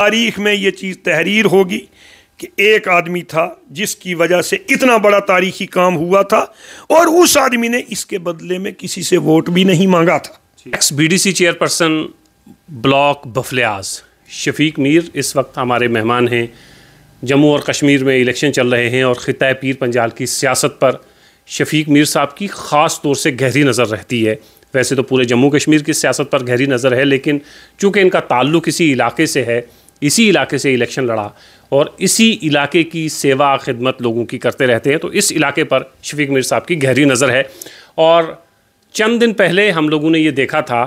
तारीख में ये चीज़ तहरीर होगी कि एक आदमी था जिसकी वजह से इतना बड़ा तारीखी काम हुआ था और उस आदमी ने इसके बदले में किसी से वोट भी नहीं मांगा था ex BDC chairperson block Bufliaz Shafiq Mir इस वक्त हमारे मेहमान हैं जम्मू और कश्मीर में इलेक्शन चल रहे हैं और ख़िता पीर पंजाल की सियासत पर शफीक मीर साहब की ख़ास तौर से गहरी नज़र रहती है वैसे तो पूरे जम्मू कश्मीर की सियासत पर गहरी नज़र है लेकिन चूँकि इनका ताल्लुक़ इसी इलाके से है इसी इलाके से इलेक्शन लड़ा और इसी इलाके की सेवा खिदमत लोगों की करते रहते हैं तो इस इलाके पर शफीक मीर साहब की गहरी नज़र है और चंद दिन पहले हम लोगों ने ये देखा था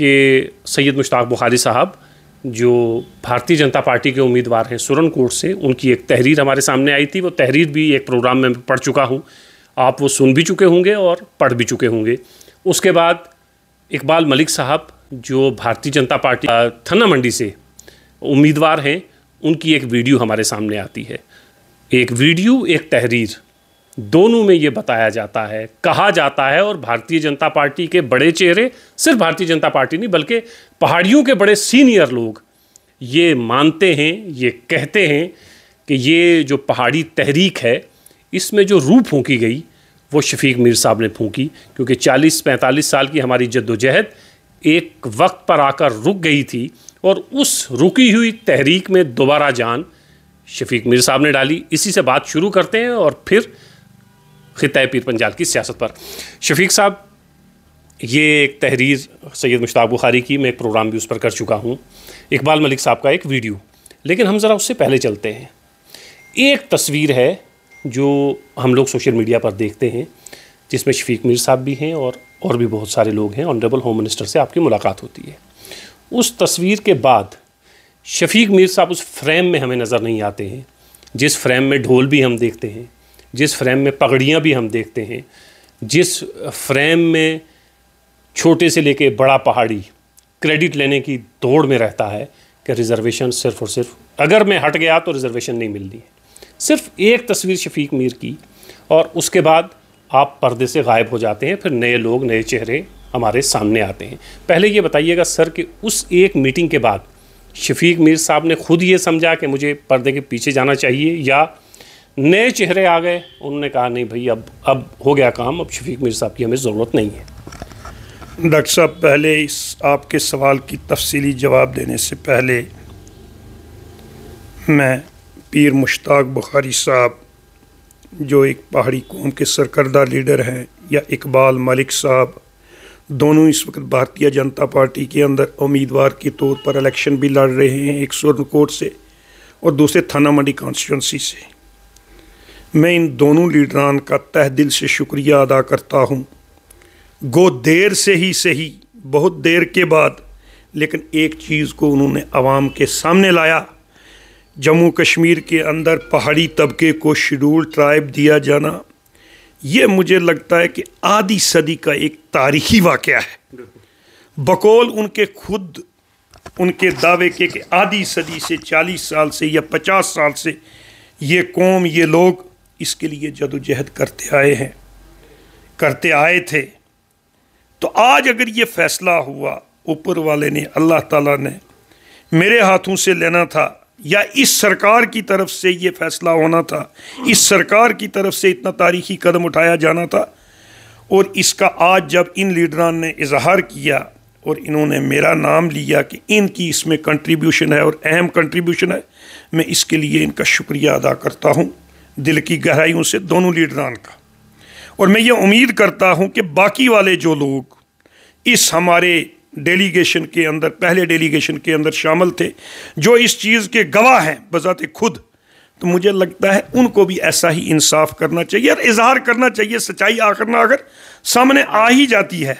कि सैयद मुश्ताक बुखारी साहब जो भारतीय जनता पार्टी के उम्मीदवार हैं सुरनकोट से उनकी एक तहरीर हमारे सामने आई थी वो तहरीर भी एक प्रोग्राम में पढ़ चुका हूँ आप वो सुन भी चुके होंगे और पढ़ भी चुके होंगे उसके बाद इकबाल मलिक साहब जो भारतीय जनता पार्टी थन्ना मंडी से उम्मीदवार हैं उनकी एक वीडियो हमारे सामने आती है एक वीडियो एक तहरीर दोनों में ये बताया जाता है कहा जाता है और भारतीय जनता पार्टी के बड़े चेहरे सिर्फ भारतीय जनता पार्टी नहीं बल्कि पहाड़ियों के बड़े सीनियर लोग ये मानते हैं ये कहते हैं कि ये जो पहाड़ी तहरीक है इसमें जो रूप फूकी गई वो शफीक मीर साहब ने फूकी क्योंकि 40-45 साल की हमारी जद्दोजहद एक वक्त पर आकर रुक गई थी और उस रुकी हुई तहरीक में दोबारा जान शफीक मीर साहब ने डाली इसी से बात शुरू करते हैं और फिर खित पीर पंजाल की सियासत पर शफीक साहब ये एक तहरीर सैयद मुश्ताक बुखारी की मैं एक प्रोग्राम भी उस पर कर चुका हूँ इकबाल मलिक साहब का एक वीडियो लेकिन हम ज़रा उससे पहले चलते हैं एक तस्वीर है जो हम लोग सोशल मीडिया पर देखते हैं जिसमें शफीक मीर साहब भी हैं और और भी बहुत सारे लोग हैं ऑनरेबल होम मिनिस्टर से आपकी मुलाकात होती है उस तस्वीर के बाद शफीक मीर साहब उस फ्रेम में हमें नज़र नहीं आते हैं जिस फ्रेम में ढोल भी हम देखते हैं जिस फ्रेम में पगड़ियाँ भी हम देखते हैं जिस फ्रेम में छोटे से लेके बड़ा पहाड़ी क्रेडिट लेने की दौड़ में रहता है कि रिजर्वेशन सिर्फ और सिर्फ अगर मैं हट गया तो रिजर्वेशन नहीं मिलनी है सिर्फ एक तस्वीर शफीक मीर की और उसके बाद आप पर्दे से गायब हो जाते हैं फिर नए लोग नए चेहरे हमारे सामने आते हैं पहले ये बताइएगा सर कि उस एक मीटिंग के बाद शफीक मीर साहब ने खुद ये समझा कि मुझे पर्दे के पीछे जाना चाहिए या नए चेहरे आ गए उन्होंने कहा नहीं भाई अब अब हो गया काम अब शफीक मीर साहब की हमें ज़रूरत नहीं है डॉक्टर साहब पहले इस आपके सवाल की तफसीली जवाब देने से पहले मैं पीर मुश्ताक बुखारी साहब जो एक पहाड़ी कौम के सरकर्दा लीडर हैं या इकबाल मलिक साहब दोनों इस वक्त भारतीय जनता पार्टी के अंदर उम्मीदवार के तौर पर इलेक्शन भी लड़ रहे हैं एक सुरनकोट से और दूसरे थाना मंडी कॉन्स्टिट्यूंसी से मैं इन दोनों लीडरान का तह दिल से शुक्रिया अदा करता हूँ गो देर से ही सही बहुत देर के बाद लेकिन एक चीज़ को उन्होंने आवाम के सामने लाया जम्मू कश्मीर के अंदर पहाड़ी तबके को शेड्यूल ट्राइब दिया जाना ये मुझे लगता है कि आधी सदी का एक तारीखी वाक़ है बकौल उनके खुद उनके दावे के कि आधी सदी से चालीस साल से या पचास साल से ये कौम ये लोग इसके लिए जदोजहद करते आए हैं करते आए थे तो आज अगर ये फ़ैसला हुआ ऊपर वाले ने अल्लाह ताला ने मेरे हाथों से लेना था या इस सरकार की तरफ से ये फैसला होना था इस सरकार की तरफ से इतना तारीखी कदम उठाया जाना था और इसका आज जब इन लीडरान ने इजहार किया और इन्होंने मेरा नाम लिया कि इनकी इसमें कंट्रीब्यूशन है और अहम कंट्रीब्यूशन है मैं इसके लिए इनका शुक्रिया अदा करता हूँ दिल की गहराइयों से दोनों लीडरान का और मैं ये उम्मीद करता हूँ कि बाकी वाले जो लोग इस हमारे डेलीगेशन के अंदर पहले डेलीगेशन के अंदर शामिल थे जो इस चीज़ के गवाह हैं बजात खुद तो मुझे लगता है उनको भी ऐसा ही इंसाफ करना चाहिए और इजहार करना चाहिए सच्चाई आकर ना अगर सामने आ ही जाती है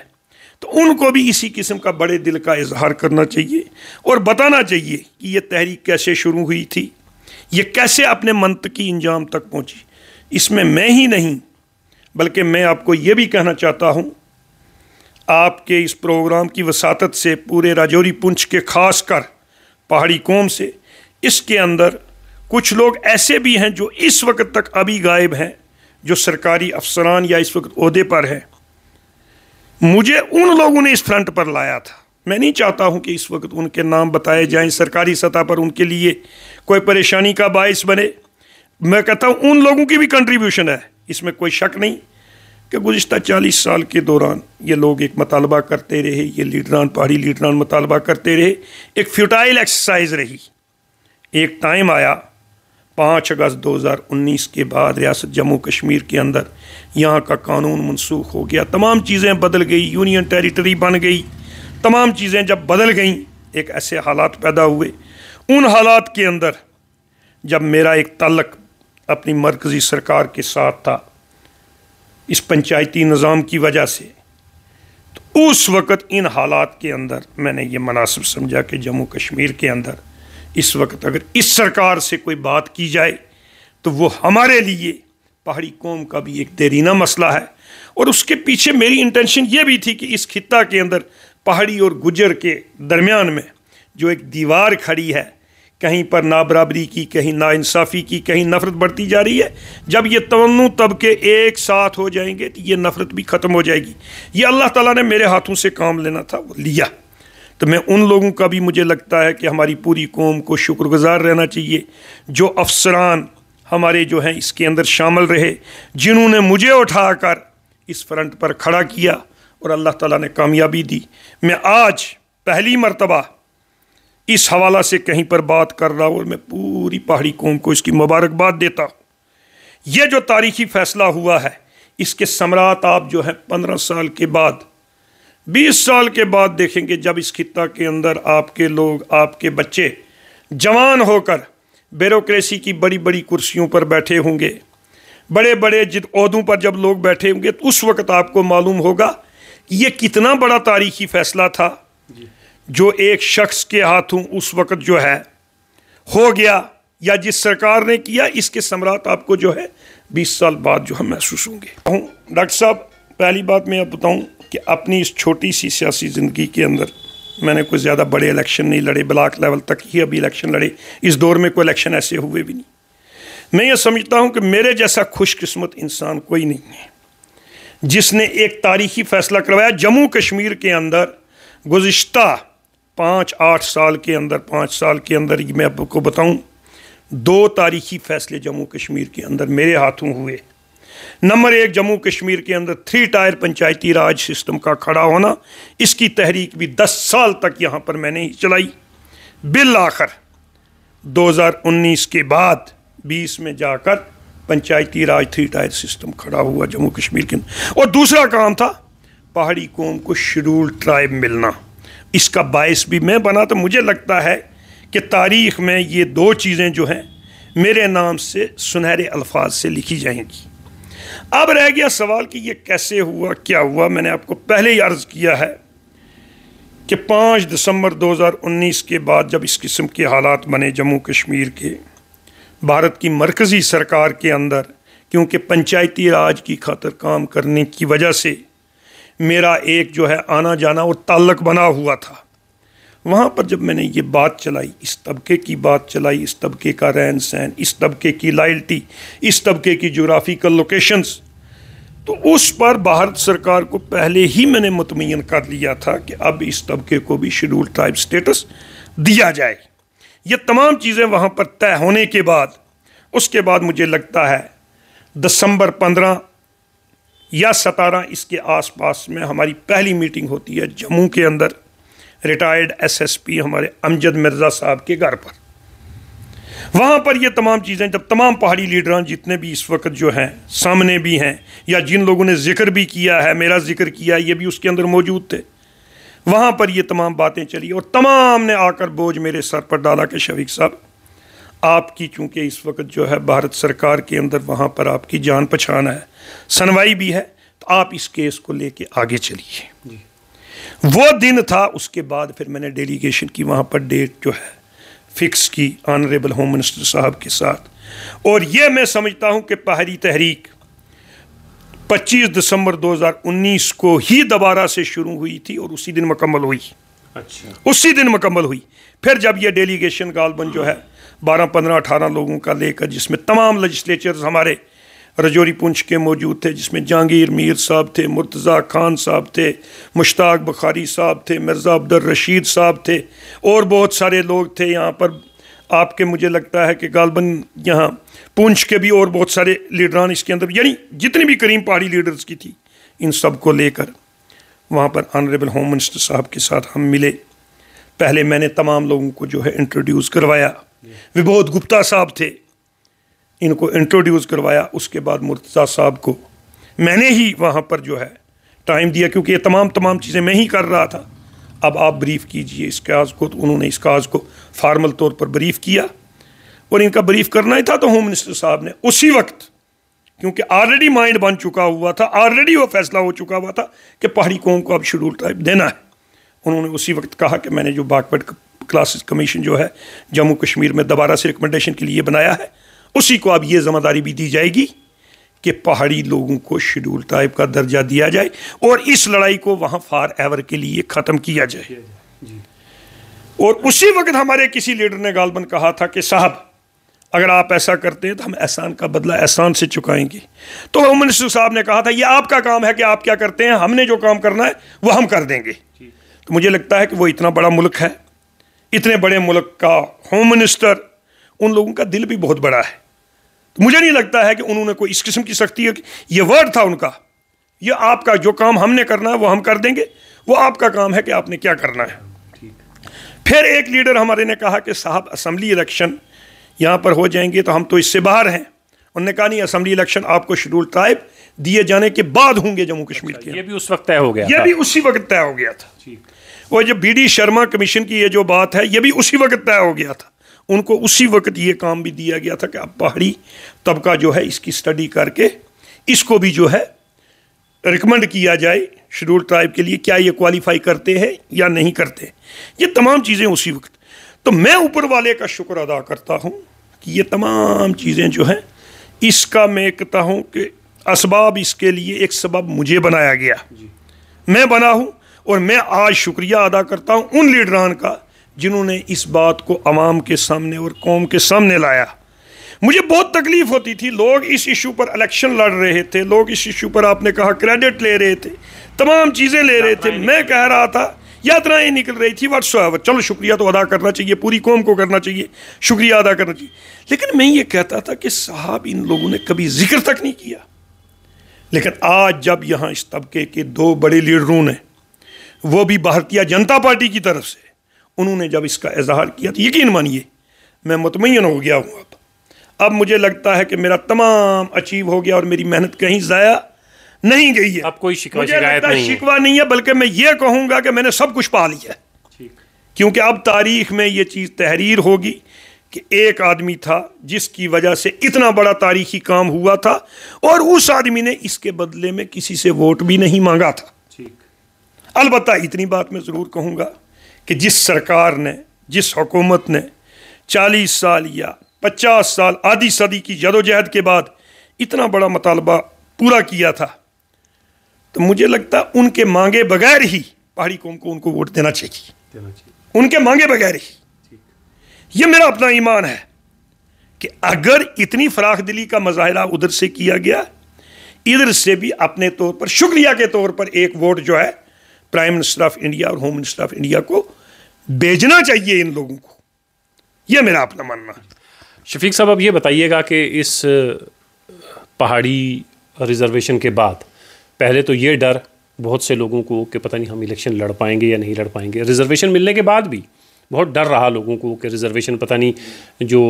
तो उनको भी इसी किस्म का बड़े दिल का इजहार करना चाहिए और बताना चाहिए कि ये तहरीक कैसे शुरू हुई थी ये कैसे अपने मनतकी इंजाम तक पहुँची इसमें मैं ही नहीं बल्कि मैं आपको ये भी कहना चाहता हूँ आपके इस प्रोग्राम की वसात से पूरे राजौरी पुंछ के ख़ास कर पहाड़ी कौम से इसके अंदर कुछ लोग ऐसे भी हैं जो इस वक्त तक अभी गायब हैं जो सरकारी अफसरान या इस वक्त अहदे पर हैं मुझे उन लोगों ने इस फ्रंट पर लाया था मैं नहीं चाहता हूं कि इस वक्त उनके नाम बताए जाएं सरकारी सतह पर उनके लिए कोई परेशानी का बायस बने मैं कहता हूं उन लोगों की भी कंट्रीब्यूशन है इसमें कोई शक नहीं कि गुज्त चालीस साल के दौरान ये लोग एक मतालबा करते रहे ये लीडरान पहाड़ी लीडरान मतालबा करते रहे एक फ्यूटाइल एक्सरसाइज रही एक टाइम आया पाँच अगस्त 2019 के बाद रियासत जम्मू कश्मीर के अंदर यहाँ का कानून मनसूख हो गया तमाम चीज़ें बदल गई यूनियन टेरिटरी बन गई तमाम चीज़ें जब बदल गईं एक ऐसे हालात पैदा हुए उन हालात के अंदर जब मेरा एक तलक अपनी मरकज़ी सरकार के साथ था इस पंचायती निज़ाम की वजह से तो उस वक़्त इन हालात के अंदर मैंने ये मुनासिब समझा कि जम्मू कश्मीर के अंदर इस वक्त अगर इस सरकार से कोई बात की जाए तो वो हमारे लिए पहाड़ी कौम का भी एक देरीना मसला है और उसके पीछे मेरी इंटेंशन ये भी थी कि इस खत्ता के अंदर पहाड़ी और गुजर के दरमियान में जो एक दीवार खड़ी है कहीं पर ना बराबरी की कहीं ना इंसाफ़ी की कहीं नफ़रत बढ़ती जा रही है जब ये तवनु तबके एक साथ हो जाएंगे तो ये नफ़रत भी ख़त्म हो जाएगी ये अल्लाह ताला ने मेरे हाथों से काम लेना था वो लिया तो मैं उन लोगों का भी मुझे लगता है कि हमारी पूरी कौम को शुक्रगुजार रहना चाहिए जो अफसरान हमारे जो हैं इसके अंदर शामिल रहे जिन्होंने मुझे उठाकर इस फ्रंट पर खड़ा किया और अल्लाह ताला ने कामयाबी दी मैं आज पहली मरतबा इस हवाला से कहीं पर बात कर रहा हूँ और मैं पूरी पहाड़ी कौम को इसकी मुबारकबाद देता हूँ यह जो तारीखी फ़ैसला हुआ है इसके सम्राट आप जो है पंद्रह साल के बाद बीस साल के बाद देखेंगे जब इस खत्ता के अंदर आपके लोग आपके बच्चे जवान होकर ब्यूरोसी की बड़ी बड़ी कुर्सियों पर बैठे होंगे बड़े बड़े जिद अहदों पर जब लोग बैठे होंगे तो उस वक़्त आपको मालूम होगा ये कितना बड़ा तारीखी फ़ैसला था जो एक शख्स के हाथों उस वक़्त जो है हो गया या जिस सरकार ने किया इसके सम्राट आपको जो है बीस साल बाद जो है महसूस होंगे डॉक्टर साहब पहली बात मैं आप बताऊं कि अपनी इस छोटी सी सियासी ज़िंदगी के अंदर मैंने कोई ज़्यादा बड़े इलेक्शन नहीं लड़े ब्लाक लेवल तक ही अभी इलेक्शन लड़े इस दौर में कोई इलेक्शन ऐसे हुए भी नहीं मैं ये समझता हूँ कि मेरे जैसा खुशकस्मत इंसान कोई नहीं है जिसने एक तारीखी फ़ैसला करवाया जम्मू कश्मीर के अंदर गुज्तर पाँच आठ साल के अंदर पाँच साल के अंदर मैं आपको बताऊँ दो तारीखी फैसले जम्मू कश्मीर के अंदर मेरे हाथों हुए नंबर एक जम्मू कश्मीर के अंदर three tier Panchayati Raj system का खड़ा होना इसकी तहरीक भी दस साल तक यहाँ पर मैंने चलाई बिल आखिर उन्नीस के बाद बीस में जाकर Panchayati Raj three tier system खड़ा हुआ जम्मू कश्मीर के अंदर और दूसरा काम था पहाड़ी कौम को शेड्यूल ट्राइब मिलना इसका बायस भी मैं बना तो मुझे लगता है कि तारीख़ में ये दो चीज़ें जो हैं मेरे नाम से सुनहरे अल्फाज से लिखी जाएंगी अब रह गया सवाल कि ये कैसे हुआ क्या हुआ मैंने आपको पहले ही अर्ज़ किया है कि पाँच दिसंबर 2019 के बाद जब इस किस्म के हालात बने जम्मू कश्मीर के भारत की मरकज़ी सरकार के अंदर क्योंकि पंचायती राज की खातर काम करने की वजह से मेरा एक जो है आना जाना और ताल्लक बना हुआ था वहाँ पर जब मैंने ये बात चलाई इस तबके की बात चलाई इस तबके का रहन सहन इस तबके की लाइल्टी इस तबके की जोग्राफिकल लोकेशंस तो उस पर भारत सरकार को पहले ही मैंने मतमयन कर लिया था कि अब इस तबके को भी शेड्यूल ट्राइब स्टेटस दिया जाए ये तमाम चीज़ें वहाँ पर तय होने के बाद उसके बाद मुझे लगता है दिसंबर पंद्रह या सतारा इसके आसपास में हमारी पहली मीटिंग होती है जम्मू के अंदर रिटायर्ड एसएसपी हमारे अमजद मिर्ज़ा साहब के घर पर वहाँ पर ये तमाम चीज़ें जब तमाम पहाड़ी लीडरान जितने भी इस वक्त जो हैं सामने भी हैं या जिन लोगों ने जिक्र भी किया है मेरा जिक्र किया है ये भी उसके अंदर मौजूद थे वहाँ पर ये तमाम बातें चली और तमाम ने आकर बोझ मेरे सर पर डाला कि शफीक साहब आपकी चूंकि इस वक्त जो है भारत सरकार के अंदर वहाँ पर आपकी जान पहचान है सुनवाई भी है तो आप इस केस को लेके आगे चलिए वो दिन था उसके बाद फिर मैंने डेलीगेशन की वहाँ पर डेट जो है फिक्स की ऑनरेबल होम मिनिस्टर साहब के साथ और ये मैं समझता हूँ कि पहाड़ी तहरीक 25 दिसंबर 2019 को ही दोबारा से शुरू हुई थी और उसी दिन मुकम्मल हुई अच्छा उसी दिन मुकम्मल हुई फिर जब यह डेलीगेशन गालबन जो है बारह पंद्रह अठारह लोगों का लेकर जिसमें तमाम लजस्लेचर्स हमारे रजौरी पुंछ के मौजूद थे जिसमें जहांगीर मीर साहब थे मुर्तज़ा खान साहब थे मुश्ताक बखारी साहब थे मिर्ज़ा अब्दुल रशीद साहब थे और बहुत सारे लोग थे यहाँ पर आपके मुझे लगता है कि गालबन यहाँ पुंछ के भी और बहुत सारे लीडरान इसके अंदर यानी जितनी भी करीम पहाड़ी लीडर्स की थी इन सब को लेकर वहाँ पर ऑनरेबल होम मिनिस्टर साहब के साथ हम मिले पहले मैंने तमाम लोगों को जो है इंट्रोड्यूस करवाया विबोध गुप्ता साहब थे इनको इंट्रोड्यूस करवाया उसके बाद मुर्तज़ा साहब को मैंने ही वहाँ पर जो है टाइम दिया क्योंकि ये तमाम तमाम चीज़ें मैं ही कर रहा था अब आप ब्रीफ़ कीजिए इस काज को तो उन्होंने इस काज को फार्मल तौर पर ब्रीफ़ किया और इनका ब्रीफ़ करना ही था तो होम मिनिस्टर साहब ने उसी वक्त क्योंकि ऑलरेडी माइंड बन चुका हुआ था ऑलरेडी वो फैसला हो चुका हुआ था कि पहाड़ी कौम को अब शेड्यूल टाइप देना है उन्होंने उसी वक्त कहा कि मैंने जो बागपट क्लासेस कमीशन जो है जम्मू कश्मीर में दोबारा से रिकमेंडेशन के लिए बनाया है उसी को अब ये ज़िम्मेदारी भी दी जाएगी कि पहाड़ी लोगों को शेड्यूल टाइप का दर्जा दिया जाए और इस लड़ाई को वहाँ फार एवर के लिए ख़त्म किया जाए और उसी वक्त हमारे किसी लीडर ने गालबन कहा था कि साहब अगर आप ऐसा करते हैं तो हम एहसान का बदला एहसान से चुकाएंगे तो होम मिनिस्टर साहब ने कहा था ये आपका काम है कि आप क्या करते हैं हमने जो काम करना है वो हम कर देंगे तो मुझे लगता है कि वो इतना बड़ा मुल्क है इतने बड़े मुल्क का होम मिनिस्टर उन लोगों का दिल भी बहुत बड़ा है मुझे नहीं लगता है कि उन्होंने कोई इस किस्म की सख्ती है ये वर्ड था उनका यह आपका जो काम हमने करना है वो हम कर देंगे वो आपका काम है कि आपने क्या करना है फिर एक लीडर हमारे ने कहा कि साहब असम्बली इलेक्शन यहाँ पर हो जाएंगे तो हम तो इससे बाहर हैं उन्होंने कहा नहीं असम्बली इलेक्शन आपको शेड्यूल ट्राइब दिए जाने के बाद होंगे जम्मू कश्मीर अच्छा, के ये भी उस वक्त तय हो गया ये भी उसी वक्त तय हो गया था वो जब बीडी शर्मा कमीशन की ये जो बात है ये भी उसी वक्त तय हो गया था उनको उसी वक्त ये काम भी दिया गया था कि अब पहाड़ी तबका जो है इसकी स्टडी करके इसको भी जो है रिकमेंड किया जाए शेड्यूल ट्राइब के लिए क्या ये क्वालिफाई करते हैं या नहीं करते ये तमाम चीज़ें उसी वक्त तो मैं ऊपर वाले का शुक्र अदा करता हूँ कि ये तमाम चीज़ें जो हैं इसका मैं कहता हूँ कि इसबाब इसके लिए एक सबब मुझे बनाया गया मैं बना हूँ और मैं आज शुक्रिया अदा करता हूँ उन लीडरान का जिन्होंने इस बात को आवाम के सामने और कौम के सामने लाया मुझे बहुत तकलीफ़ होती थी लोग इस इशू पर इलेक्शन लड़ रहे थे लोग इस इशू पर आपने कहा क्रेडिट ले रहे थे तमाम चीज़ें ले रहे थे मैं कह रहा था यात्राएं निकल रही थी वट्स चलो शुक्रिया तो अदा करना चाहिए पूरी कौम को करना चाहिए शुक्रिया अदा करना चाहिए लेकिन मैं ये कहता था कि साहब इन लोगों ने कभी जिक्र तक नहीं किया लेकिन आज जब यहाँ इस तबके के दो बड़े लीडरों ने वो भी भारतीय जनता पार्टी की तरफ से उन्होंने जब इसका इजहार किया तो यकीन मानिए मैं मुतमैन हो गया हूँ अब अब मुझे लगता है कि मेरा तमाम अचीव हो गया और मेरी मेहनत कहीं ज़ाया नहीं गई है अब कोई शिकवा मुझे लगता नहीं शिकवा नहीं है बल्कि मैं ये कहूँगा कि मैंने सब कुछ पा लिया क्योंकि अब तारीख में ये चीज़ तहरीर होगी कि एक आदमी था जिसकी वजह से इतना बड़ा तारीखी काम हुआ था और उस आदमी ने इसके बदले में किसी से वोट भी नहीं मांगा था ठीक अलबत् इतनी बात मैं ज़रूर कहूँगा कि जिस सरकार ने जिस हुकूमत ने चालीस साल या पचास साल आधी सदी की जदोजहद के बाद इतना बड़ा मतालबा पूरा किया था तो मुझे लगता उनके मांगे बगैर ही पहाड़ी कौम को उनको वोट देना चाहिए, देना चाहिए। उनके मांगे बगैर ही यह मेरा अपना ईमान है कि अगर इतनी फराख दिली का मुजाहरा उधर से किया गया इधर से भी अपने तौर पर शुक्रिया के तौर पर एक वोट जो है प्राइम मिनिस्टर ऑफ इंडिया और होम मिनिस्टर ऑफ इंडिया को भेजना चाहिए इन लोगों को यह मेरा अपना मानना है शफीक साहब अब ये बताइएगा कि इस पहाड़ी रिजर्वेशन के बाद पहले तो ये डर बहुत से लोगों को कि पता नहीं हम इलेक्शन लड़ पाएंगे या नहीं लड़ पाएंगे रिजर्वेशन मिलने के बाद भी बहुत डर रहा लोगों को कि रिजर्वेशन पता नहीं जो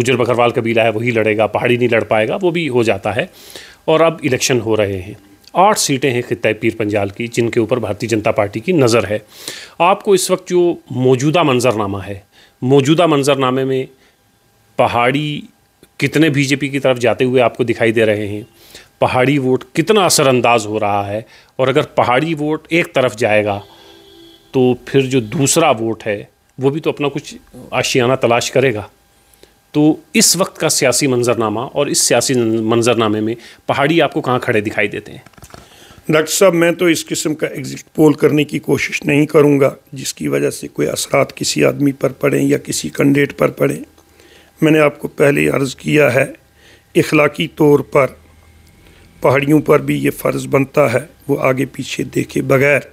गुजर बकरवाल कबीला है वही लड़ेगा पहाड़ी नहीं लड़ पाएगा वो भी हो जाता है और अब इलेक्शन हो रहे हैं आठ सीटें हैं खत्े पीर पंजाल की जिनके ऊपर भारतीय जनता पार्टी की नज़र है आपको इस वक्त जो मौजूदा मंजरनामा है मौजूदा मंजरनामे में पहाड़ी कितने बीजेपी की तरफ जाते हुए आपको दिखाई दे रहे हैं पहाड़ी वोट कितना असरअंदाज हो रहा है और अगर पहाड़ी वोट एक तरफ जाएगा तो फिर जो दूसरा वोट है वो भी तो अपना कुछ आशियाना तलाश करेगा तो इस वक्त का सियासी मंजरनामा और इस सियासी मंजरनामे में पहाड़ी आपको कहाँ खड़े दिखाई देते हैं डॉक्टर साहब मैं तो इस किस्म का एग्ज़िट पोल करने की कोशिश नहीं करूँगा जिसकी वजह से कोई असरात किसी आदमी पर पड़ें या किसी कंडेट पर पड़ें मैंने आपको पहले अर्ज़ किया है इखलाकी तौर पर पहाड़ियों पर भी ये फ़र्ज़ बनता है वो आगे पीछे देखे बगैर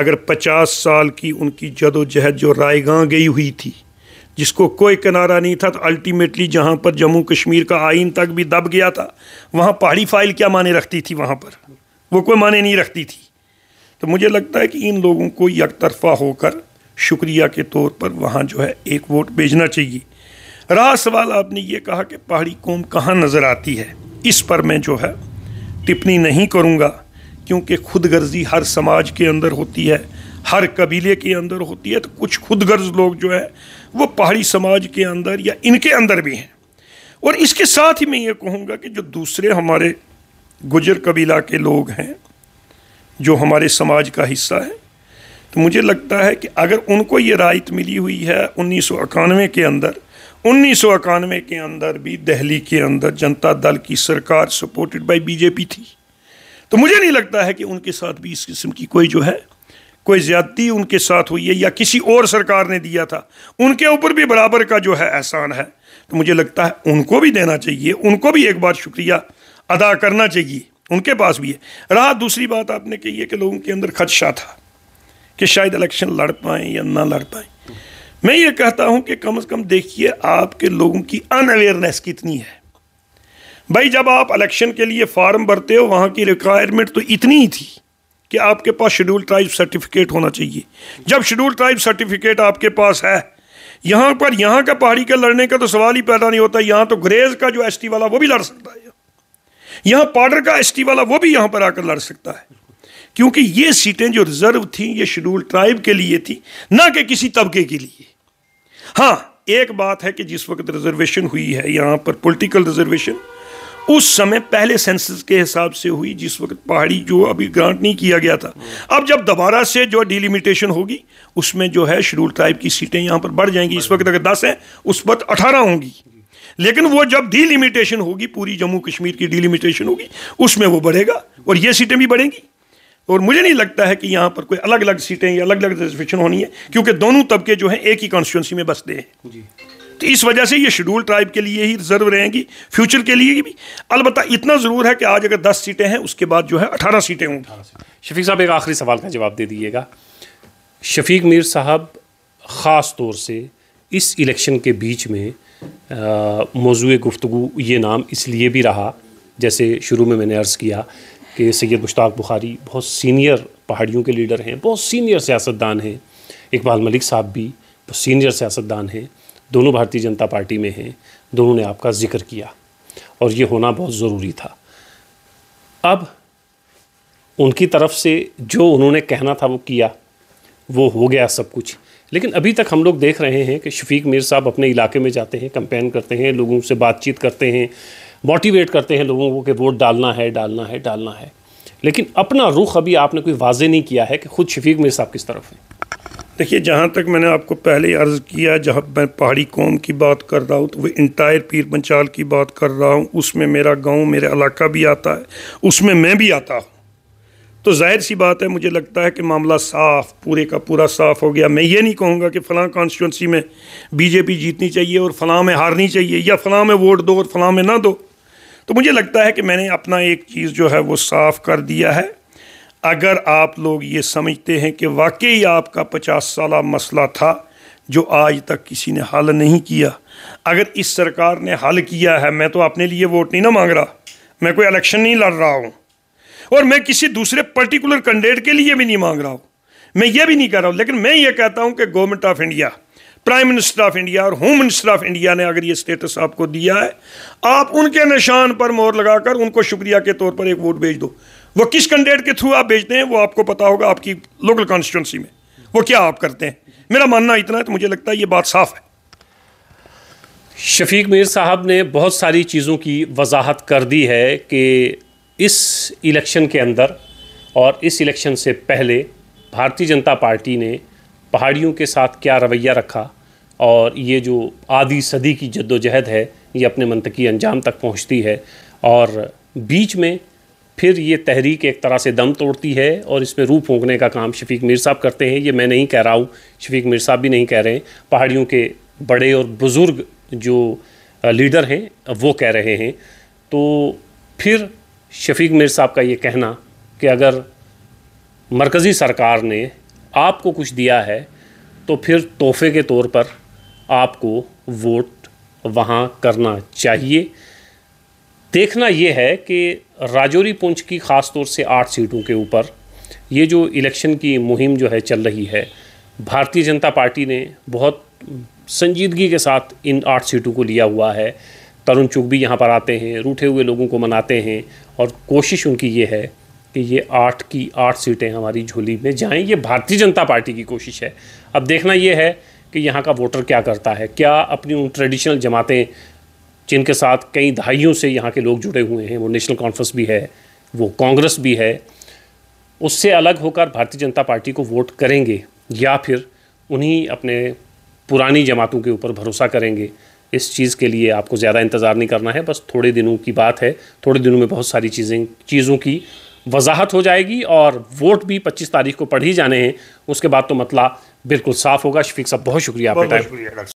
अगर पचास साल की उनकी जदोजहद जो रायगां गई हुई थी जिसको कोई किनारा नहीं था तो अल्टीमेटली जहाँ पर जम्मू कश्मीर का आइन तक भी दब गया था वहाँ पहाड़ी फ़ाइल क्या माने रखती थी वहाँ पर वो कोई माने नहीं रखती थी तो मुझे लगता है कि इन लोगों को यकतरफा होकर शुक्रिया के तौर पर वहाँ जो है एक वोट भेजना चाहिए रहा सवाल आपने ये कहा कि पहाड़ी कौम कहाँ नज़र आती है इस पर मैं जो है टिप्पणी नहीं करूँगा क्योंकि खुद गर्जी हर समाज के अंदर होती है हर कबीले के अंदर होती है तो कुछ खुद गर्ज लोग जो है वो पहाड़ी समाज के अंदर या इनके अंदर भी हैं और इसके साथ ही मैं ये कहूँगा कि जो दूसरे हमारे गुजर कबीला के लोग हैं जो हमारे समाज का हिस्सा है तो मुझे लगता है कि अगर उनको ये रायत मिली हुई है उन्नीस के अंदर उन्नीस के अंदर भी दिल्ली के अंदर जनता दल की सरकार सपोर्टेड बाय बीजेपी थी तो मुझे नहीं लगता है कि उनके साथ भी इस किस्म की कोई जो है कोई ज़्यादती उनके साथ हुई है या किसी और सरकार ने दिया था उनके ऊपर भी बराबर का जो है एहसान है तो मुझे लगता है उनको भी देना चाहिए उनको भी एक बार शुक्रिया अदा करना चाहिए उनके पास भी है रहा दूसरी बात आपने कही है कि लोगों के अंदर खदशा था कि शायद इलेक्शन लड़ पाएँ या ना लड़ पाएँ मैं ये कहता हूँ कि कम से कम देखिए आपके लोगों की अनअवेयरनेस कितनी है भाई जब आप इलेक्शन के लिए फार्म भरते हो वहाँ की रिक्वायरमेंट तो इतनी ही थी कि आपके पास शेड्यूल ट्राइब सर्टिफिकेट होना चाहिए जब शेड्यूल ट्राइब सर्टिफिकेट आपके पास है यहाँ पर यहाँ का पहाड़ी का लड़ने का तो सवाल ही पैदा नहीं होता यहाँ तो ग्रेज का जो एसटी वाला वो भी लड़ सकता है यहां पार्डर का एसटी वाला वो भी यहां पर आकर लड़ सकता है क्योंकि ये सीटें जो रिजर्व थी ये शेड्यूल ट्राइब के लिए थी ना कि किसी तबके के लिए हाँ एक बात है कि जिस वक्त रिजर्वेशन हुई है यहां पर पॉलिटिकल रिजर्वेशन उस समय पहले सेंसस के हिसाब से हुई जिस वक्त पहाड़ी जो अभी ग्रांट नहीं किया गया था अब जब दोबारा से जो डिलिमिटेशन होगी उसमें जो है शेड्यूल ट्राइब की सीटें यहां पर बढ़ जाएंगी इस वक्त अगर दस है उस वक्त अठारह होंगी लेकिन वो जब डीलिमिटेशन होगी पूरी जम्मू कश्मीर की डीलिमिटेशन होगी उसमें वो बढ़ेगा और ये सीटें भी बढ़ेंगी और मुझे नहीं लगता है कि यहाँ पर कोई अलग अलग सीटें या अलग अलग रिजर्वेशन होनी है क्योंकि दोनों तबके जो हैं एक ही कॉन्स्टिट्यूंसी में बसते हैं तो इस वजह से ये शेड्यूल ट्राइब के लिए ही रिजर्व रहेंगी फ्यूचर के लिए भी अलबत्त इतना ज़रूर है कि आज अगर दस सीटें हैं उसके बाद जो है अठारह सीटें होंगी शफीक साहब एक आखिरी सवाल का जवाब दे दीजिएगा शफीक मीर साहब ख़ास तौर से इस इलेक्शन के बीच में मौजू गुफ्तु ये नाम इसलिए भी रहा जैसे शुरू में मैंने अर्ज़ किया कि सैयद मुश्ताक बुखारी बहुत सीनियर पहाड़ियों के लीडर हैं बहुत सीनियर सियासतदान हैं इकबाल मलिक साहब भी बहुत सीनियर सियासतदान हैं दोनों भारतीय जनता पार्टी में हैं दोनों ने आपका जिक्र किया और ये होना बहुत ज़रूरी था अब उनकी तरफ से जो उन्होंने कहना था वो किया वो हो गया सब कुछ लेकिन अभी तक हम लोग देख रहे हैं कि शफीक मीर साहब अपने इलाके में जाते हैं कंपेन करते हैं लोगों से बातचीत करते हैं मोटिवेट करते हैं लोगों को कि वोट डालना है डालना है डालना है लेकिन अपना रुख अभी आपने कोई वाजे नहीं किया है कि ख़ुद शफीक मीर साहब किस तरफ है देखिए जहाँ तक मैंने आपको पहले अर्ज़ किया जहाँ मैं पहाड़ी कौम की बात कर रहा हूँ तो वह इंटायर पीर पंचाल की बात कर रहा हूँ उसमें मेरा गांव मेरा इलाका भी आता है उसमें मैं भी आता हूँ तो जाहिर सी बात है मुझे लगता है कि मामला साफ पूरे का पूरा साफ हो गया मैं ये नहीं कहूँगा कि फ़लाँ कॉन्स्टिट्यूंसी में बीजेपी जीतनी चाहिए और फ़लाँ में हारनी चाहिए या फ़लाँ में वोट दो और फ़लाँ में ना दो तो मुझे लगता है कि मैंने अपना एक चीज़ जो है वो साफ़ कर दिया है अगर आप लोग ये समझते हैं कि वाकई आपका पचास साल मसला था जो आज तक किसी ने हल नहीं किया अगर इस सरकार ने हल किया है मैं तो अपने लिए वोट नहीं ना मांग रहा मैं कोई इलेक्शन नहीं लड़ रहा हूँ और मैं किसी दूसरे पर्टिकुलर कैंडिडेट के लिए भी नहीं मांग रहा हूँ मैं ये भी नहीं कह रहा हूँ लेकिन मैं ये कहता हूँ कि government of India prime minister of India और होम मिनिस्टर ऑफ इंडिया ने अगर ये स्टेटस आपको दिया है आप उनके निशान पर मोर लगाकर उनको शुक्रिया के तौर पर एक वोट भेज दो वो किस कैंडिडेट के थ्रू आप भेजते हैं वो आपको पता होगा आपकी लोकल कॉन्स्टिट्यूंसी में वो क्या आप करते हैं मेरा मानना इतना है तो मुझे लगता है ये बात साफ है शफीक मीर साहब ने बहुत सारी चीज़ों की वजाहत कर दी है कि इस इलेक्शन के अंदर और इस इलेक्शन से पहले भारतीय जनता पार्टी ने पहाड़ियों के साथ क्या रवैया रखा और ये जो आधी सदी की जद्दोजहद है ये अपने मनतकी अंजाम तक पहुंचती है और बीच में फिर ये तहरीक एक तरह से दम तोड़ती है और इसमें रूप फूंकने का काम शफीक मीर साहब करते हैं ये मैं नहीं कह रहा हूँ शफीक मीर साहब भी नहीं कह रहे हैं पहाड़ियों के बड़े और बुज़ुर्ग जो लीडर हैं वो कह रहे हैं तो फिर शफीक मिर साहब का ये कहना कि अगर मरकज़ी सरकार ने आपको कुछ दिया है तो फिर तोहफे के तौर पर आपको वोट वहाँ करना चाहिए देखना ये है कि राजौरी पुंछ की ख़ास तौर से आठ सीटों के ऊपर ये जो इलेक्शन की मुहिम जो है चल रही है भारतीय जनता पार्टी ने बहुत संजीदगी के साथ इन आठ सीटों को लिया हुआ है तरुण चुग भी यहाँ पर आते हैं रूठे हुए लोगों को मनाते हैं और कोशिश उनकी ये है कि ये आठ की आठ सीटें हमारी झोली में जाएं ये भारतीय जनता पार्टी की कोशिश है अब देखना ये है कि यहाँ का वोटर क्या करता है क्या अपनी उन ट्रेडिशनल जमातें जिनके साथ कई दहाइयों से यहाँ के लोग जुड़े हुए हैं वो नेशनल कॉन्फ्रेंस भी है वो कांग्रेस भी है उससे अलग होकर भारतीय जनता पार्टी को वोट करेंगे या फिर उन्हीं अपने पुरानी जमातों के ऊपर भरोसा करेंगे इस चीज़ के लिए आपको ज़्यादा इंतज़ार नहीं करना है बस थोड़े दिनों की बात है थोड़े दिनों में बहुत सारी चीज़ें चीज़ों की वजाहत हो जाएगी और वोट भी 25 तारीख को पढ़ ही जाने हैं उसके बाद तो मतला बिल्कुल साफ़ होगा शफीक साहब बहुत शुक्रिया आपका टाइम